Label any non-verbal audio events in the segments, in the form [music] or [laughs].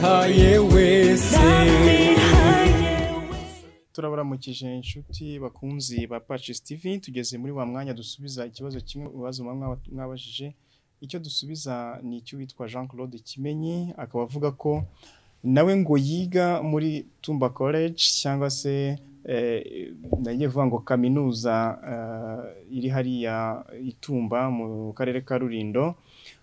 nabihaye wese turabaramukije inshuti bakunzi ba pacis tv tugeze muri wa mwanya dusubiza ikibazo kimwe mu bibazo mwabajije icyo dusubiza ni witwa jean claude kimenyi akaba avuga ko nawe ngo yiga muri tumba college cyangwa se eh, nagiye kuvuga ngo kaminuza eh, iri hariya itumba mu karere ka rurindo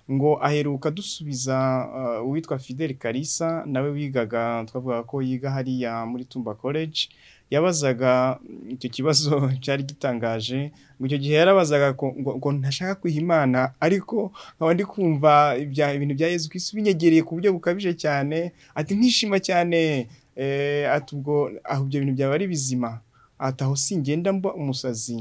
ngo aheruka dusubiza uh, uwitwa Fidel Kalisa nawe wigaga twavuga ko yiga hariya muri Tumba College yabazaga mm, icyo kibazo [laughs] cyari gitangaje ngo icyo gihe yarabazaga ngo ntashaka kwiha imana ariko nkaba ndi kumva ibintu bya Yezu Kristo binyegereye ku buryo bukabije cyane ati nkishima cyane eh, ati ubwo aho ibyo bintu byaba ari bizima ati aho singenda mba umusazi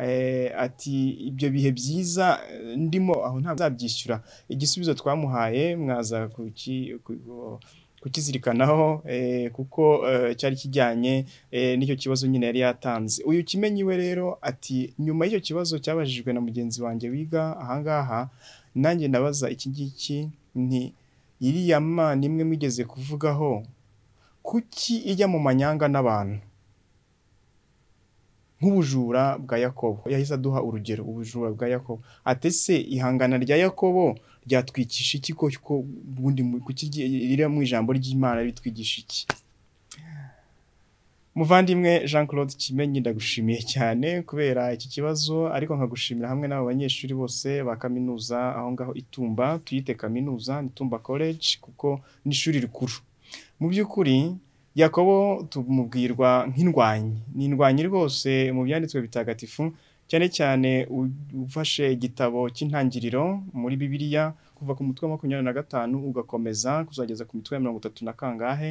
Eh, ati ibyo bihe byiza eh, ndimo aho ntabwo nzabyishyura igisubizo twamuhaye mwaza kukizirikanaho eh, kuko cyari kijyanye n'icyo kibazo nyine yari yatanze uyu kimenyiwe rero ati nyuma y'icyo kibazo cyabajijwe na mugenzi wanjye wiga ahangaha nanjye ndabaza iki ngiki nti iriya mana imwe mwigeze kuvugaho kuki ijya mu manyanga n'abantu nk'ubujura bwa yakobo yahise aduha urugero ubujura bwa yakobo se ihangana rya yakobo ryatwigisha iki ko ubundi riri mu ijambo ry'imana bitwigisha iki muvandimwe jean claude kimenyi ndagushimiye cyane kubera iki kibazo ariko nkagushimira hamwe n'abo banyeshuri bose ba kaminuza aho ngaho itumba tuyite kaminuza itumba college kuko n'ishuri rikuru mu by'ukuri yakobo tumubwirwa nk'indwanyi ni indwanyi rwose mu byanditswe bitagatifu cyane cyane ufashe igitabo cy'intangiriro muri bibiliya kuva ku mutwe wa makumyabiri na gatanu ugakomeza kuzageza ku mitwe ya mirongo itatu na kangahe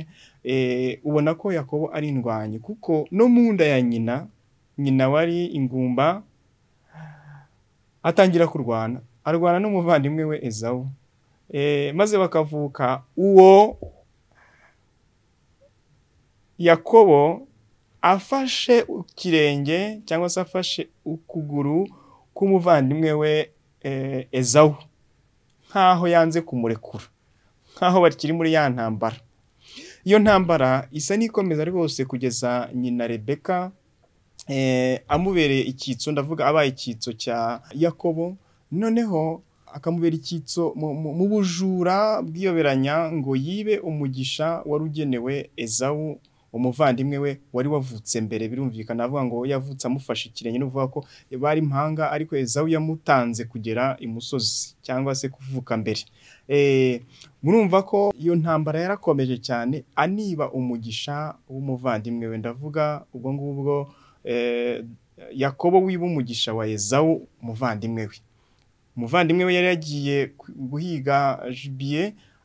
eh, ubona ko yakobo ari indwanyi kuko no mu nda ya nyina nyina wari ingumba atangira kurwana arwana n'umuvandimwe we ezawu eh, maze bakavuka uwo yakobo afashe ikirenge cyangwa se afashe ukuguru k'umuvandimwe we ezawu eh, nk'aho yanze kumurekura nk'aho bakiri muri ya ntambara iyo ntambara isa n'ikomeza rwose kugeza nyina rebeka eh, amubereye icyitso ndavuga abaye icyitso cya yakobo noneho akamubera icyitso mu bujura bwiyoberanya ngo yibe umugisha wari ugenewe ezawu umuvandimwe we wari wavutse mbere birumvikana avuga ngo yavutse amufashe ikirenge n'uvuga ko bari impanga ariko ezawu yamutanze kugera imusozi cyangwa se kuvuka mbere eh, murumva ko iyo ntambara yarakomeje cyane aniba umugisha w'umuvandimwe we ndavuga ubwo ngubwo eh, yakobo wiba umugisha wa ezawu umuvandimwe we umuvandimwe we yari yagiye guhiga jibiye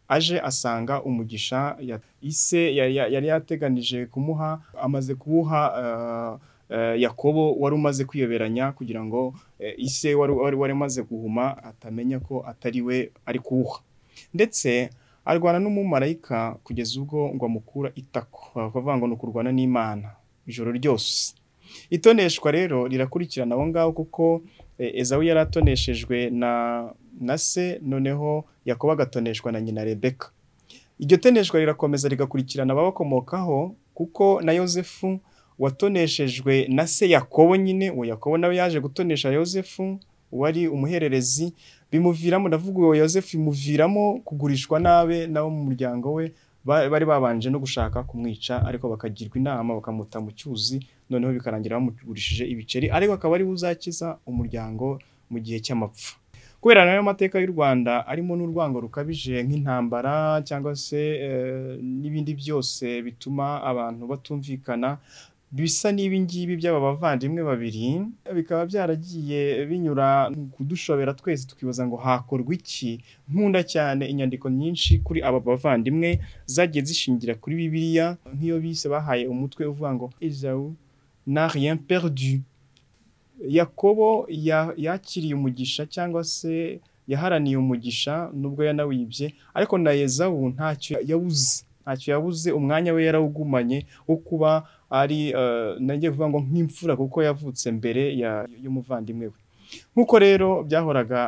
aje asanga umugisha ise yari yateganije kumuha amaze kuwuha eh, eh, yakobo wari umaze kwiyoberanya kugira ngo eh, ise wari wari umaze guhuma atamenya ko atari we ari kuwuha ndetse arwana n'umumarayika kugeza ubwo ngo amukura itako bavuga ngo ni ukurwana n'imana ijoro ryose itoneshwa rero rirakurikirana aho ngaho kuko ezawu yari atoneshejwe na na se noneho yakobo agatoneshwa na nyina rebeka iryo teneshwa rirakomeza rigakurikirana ababakomokaho kuko na yosefu watoneshejwe na se yakobo nyine uwo yakobo nawe yaje gutonesha yosefu wari umuhererezi bimuviramo ndavuga uwo yosefu bimuviramo kugurishwa nabe nabo mu muryango we bari babanje no gushaka kumwica ariko bakagirwa inama bakamuta mu cyuzi noneho bikarangira bamugurishije ibiceri ariko akaba ari we uzakiza umuryango mu gihe cy'amapfa kubera nayo amateka y'u Rwanda arimo n'urwango rukabije nk'intambara cyangwa se eh, n'ibindi byose bituma abantu batumvikana bisa n'ibi ngibi by'aba bavandimwe babiri bikaba byaragiye binyura kudushobera twese tukibaza ngo hakorwa iki nkunda cyane inyandiko nyinshi kuri aba bavandimwe zagiye zishingira kuri bibiliya nk'iyo bise bahaye umutwe uvuga ngo ezawu na rien perdu yakobo yakiriye umugisha cyangwa se yaharaniye umugisha nubwo yanawibye ariko na ezawu ntacyo yabuze ntacyo yabuze umwanya we yarawugumanye wo kuba ari eh, nagiye kuvuga ngo nk'imfura kuko yavutse mbere y'umuvandimwe we nk'uko rero byahoraga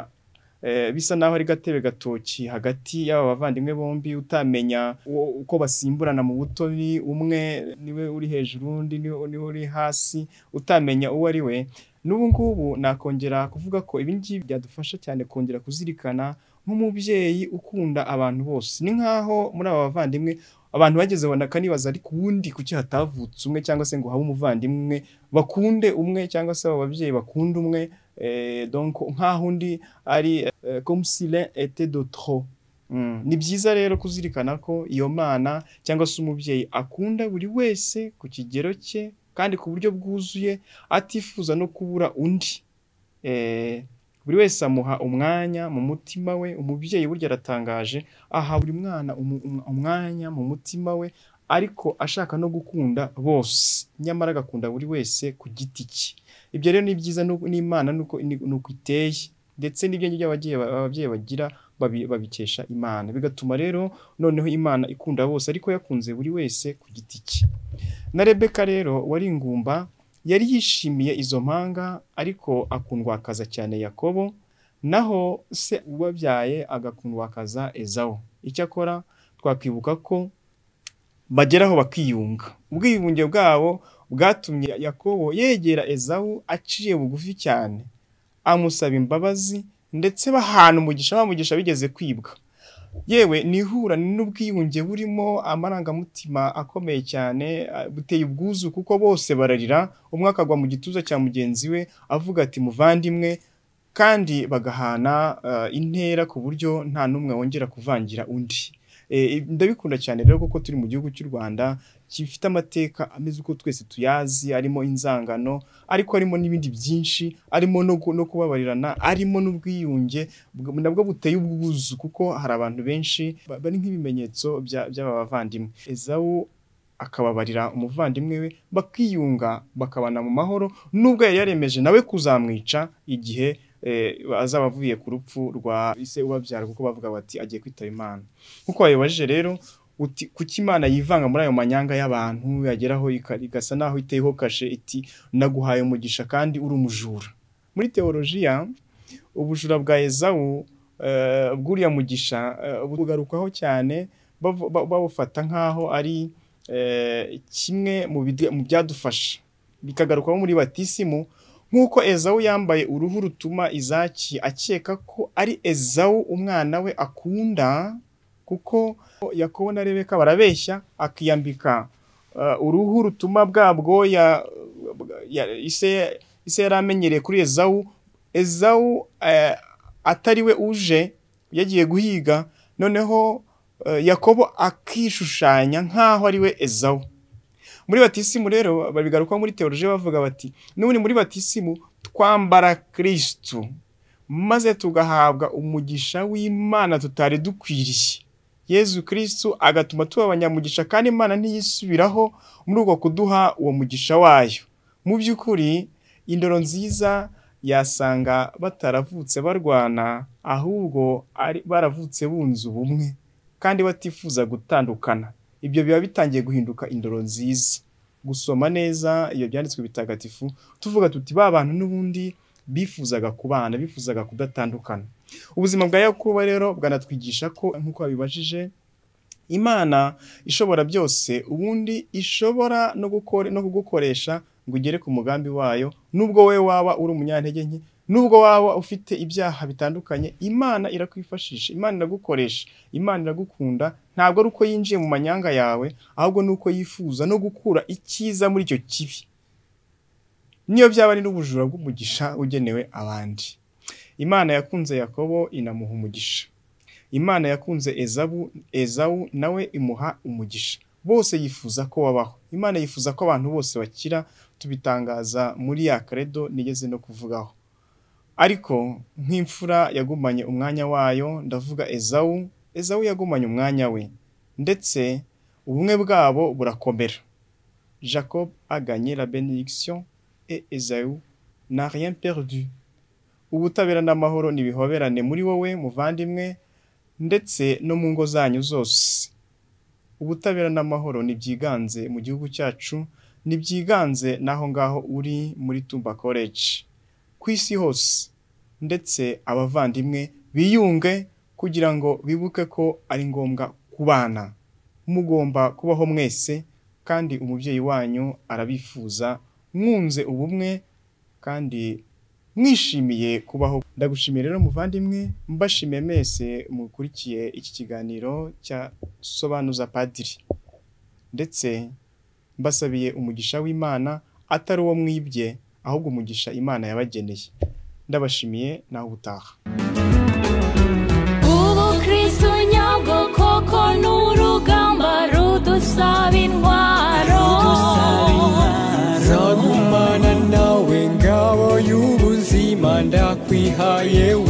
Eh, bisa naho ari gatebe gatoki hagati y'aba bavandimwe bombi utamenya uko basimburana mu butoni umwe niwe uri hejuru undi niwe uri hasi utamenya uwo ari we n'ubu ngubu nakongera kuvuga ko ibi byadufasha cyane kongera kuzirikana nk'umubyeyi ukunda abantu bose ni nk'aho muri aba bavandimwe abantu bageze ari ku wundi kuki hatavutse umwe cyangwa se ngo habe umuvandimwe bakunde umwe cyangwa se aba babyeyi bakunde umwe Eh, donc nk'aho undi ari komusire ete do tro ni byiza rero kuzirikana ko iyo mana cyangwa se umubyeyi akunda buri wese ku kigero cye kandi ku buryo bwuzuye atifuza no kubura undi eh, buri wese amuha umwanya mu mutima we umubyeyi burya aratangaje aha buri mwana umwanya mu mutima we ariko ashaka no gukunda bose nyamara agakunda buri wese ku giti cye ibyo rero ni byiza n'imana nuko uko iteye ndetse n'ibyo ngibyo ababyeyi bagira babikesha imana bigatuma rero noneho imana ikunda bose ariko yakunze buri wese ku giti cye na rebeka rero wari ingumba yari yishimiye izo mpanga ariko akundwakaza cyane yakobo naho se ubabyaye agakundwakaza ezawo icyakora twakwibuka ko bageraho bakiyunga ubwiyunge bwabo bwatumye Yakobo yegera Ezawu aciye bugufi cyane amusaba imbabazi ndetse bahana umugisha bamugisha bigeze kwibwa yewe nihura n'ubwiyunge burimo amarangamutima akomeye cyane buteye ubwuzu kuko bose bararira umwe akagwa mu gituza cya mugenzi we avuga ati muvandimwe kandi bagahana eh, intera ku buryo nta n'umwe wongera kuvangira undi. Eh, eh, ndabikunda cyane rero kuko turi mu gihugu cy'u Rwanda gifite amateka ameze uko twese tuyazi arimo inzangano ariko harimo n'ibindi byinshi arimo no kubabarirana arimo n'ubwiyunge nabwo buteye ubwuzu kuko hari abantu benshi bari nk'ibimenyetso by'aba bavandimwe ezawu akababarira umuvandimwe we bakiyunga bakabana mu mahoro nubwo yari yaremeje nawe kuzamwica igihe Eh, azaba avuye ku rupfu rwa ise ubabyara kuko bavuga bati agiye kwitaba imana nk'uko wabibaje rero uti kuki imana yivanga muri ayo manyanga y'abantu yageraho igasa naho iteyeho kashe iti naguhaye umugisha kandi uri umujura muri teolojiya ubujura bwa ezawu eh, bw'uriya mugisha eh, bugarukaho cyane babufata nk'aho ari kimwe mu byadufasha bikagarukaho muri batisimu nk'uko ezawu yambaye uruhu rutuma izaki akeka ko ari ezawu umwana we akunda kuko yakobo na rebeka barabeshya akiyambika uh, uruhu rutuma bwa bwoya ise yari amenyereye kuri ezawu ezawu uh, atari we uje yagiye guhiga noneho uh, yakobo akishushanya nk'aho ari we ezawu muri batisimu rero babigarukaho muri teoroje bavuga bati n'ubundi muri batisimu twambara kirisitu maze tugahabwa umugisha w'imana tutari dukwiriye yezu kirisitu agatuma tuba abanyamugisha kandi imana ntiyisubiraho muri uko kuduha uwo mugisha wayo mu by'ukuri indoro nziza yasanga bataravutse barwana ahubwo baravutse bunze ubumwe kandi batifuza gutandukana ibyo biba bitangiye guhinduka indoro nziza gusoma neza iyo byanditswe bitagatifu tuvuga tuti ba bantu n'ubundi bifuzaga kubana bifuzaga kudatandukana ubuzima bwa yakuba rero bwanatwigisha ko nk'uko babibajije imana ishobora byose ubundi ishobora no kugukoresha ngo ugere ku mugambi wayo nubwo wowe waba uri umunyantege nke nubwo waba ufite ibyaha bitandukanye imana irakwifashisha imana iragukoresha imana iragukunda ntabwo ari uko yinjiye mu manyanga yawe ahubwo ni uko yifuza no gukura icyiza muri icyo kibi niyo byaba ari n'ubujura bw'umugisha ugenewe abandi imana yakunze yakobo inamuha umugisha imana yakunze ezabu ezawu nawe imuha umugisha bose yifuza ko wabaho imana yifuza ko abantu bose bakira tubitangaza muri ya karedo nigeze no kuvugaho ariko nk'imfura yagumanye umwanya wayo ndavuga ezawu ezawu yagumanye umwanya we ndetse ubumwe bwabo burakomera jacob aganye la benediction et ezawu n'a rien perdu ubutabera n'amahoro nibihoberane muri wowe muvandimwe ndetse no mu ngo zanyu zose ubutabera n'amahoro nibyiganze mu gihugu cyacu nibyiganze n'aho ngaho uri muri tumba college ku isi hose ndetse abavandimwe biyunge kugira ngo bibuke ko ari ngombwa kubana, mugomba kubaho mwese kandi umubyeyi wanyu arabifuza mwunze ubumwe kandi mwishimiye kubaho, ndagushimiye rero muvandimwe mbashimiye mwese mukurikiye iki kiganiro cya Sobanuza Padiri ndetse mbasabiye umugisha w'Imana atari uwo mwibye. ahubwo umugisha imana yabageneye ndabashimiye nawe ubutaha ubu kirisito nyabwo koko ni urugamba rudusaba intwaro nzagumana nawe ngabo y'ubuzima ndakwihaye we